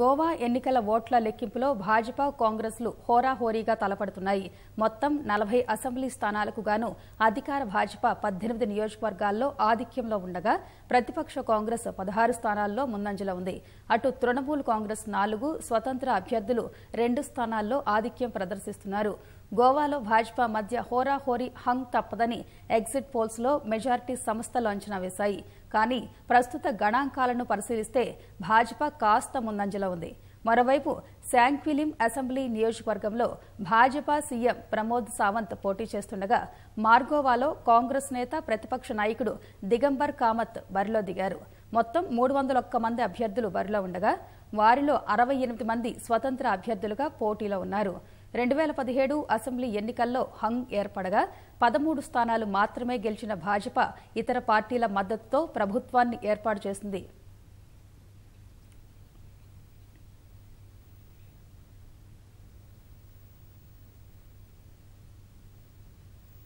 గోవా ఎన్నికల ఓట్ల లెక్కింపులో భాజపా కాంగ్రెస్లు హోరాహోరీగా తలపడుతున్నాయి మొత్తం నలభై అసెంబ్లీ స్థానాలకు గాను అధికార భాజపా పద్దెనిమిది నియోజకవర్గాల్లో ఆధిక్యంలో ఉండగా ప్రతిపక్ష కాంగ్రెస్ పదహారు స్థానాల్లో ముందంజలో ఉంది అటు తృణమూల్ కాంగ్రెస్ నాలుగు స్వతంత్ర అభ్యర్థులు రెండు స్థానాల్లో ఆధిక్యం ప్రదర్శిస్తున్నారు గోవాలో భాజపా మధ్య హోరాహోరీ హంగ్ తప్పదని ఎగ్జిట్ పోల్స్లో మెజార్టీ సంస్థలు అంచనా వేశాయి కానీ ప్రస్తుత గణాంకాలను పరిశీలిస్తే భాజపా కాస్త ముందంజలో ఉంది మరోవైపు శాంక్విలిం అసెంబ్లీ నియోజకవర్గంలో భాజపా సీఎం ప్రమోద్ సావంత్ పోటీ చేస్తుండగా మార్గోవాలో కాంగ్రెస్ నేత ప్రతిపక్ష నాయకుడు దిగంబర్ కామత్ బరిలో దిగారు మొత్తం మూడు వందల ఒక్క మంది అభ్యర్థులు బరిలో ఉండగా వారిలో అరవై ఎనిమిది మంది స్వతంత్ర అభ్యర్థులుగా పోటీలో ఉన్నారు రెండు వేల పదిహేడు అసెంబ్లీ ఎన్నికల్లో హంగ్ ఏర్పడగా పదమూడు స్థానాలు మాత్రమే గెలిచిన భాజపా ఇతర పార్టీల మద్దతుతో ప్రభుత్వాన్ని ఏర్పాటు చేసింది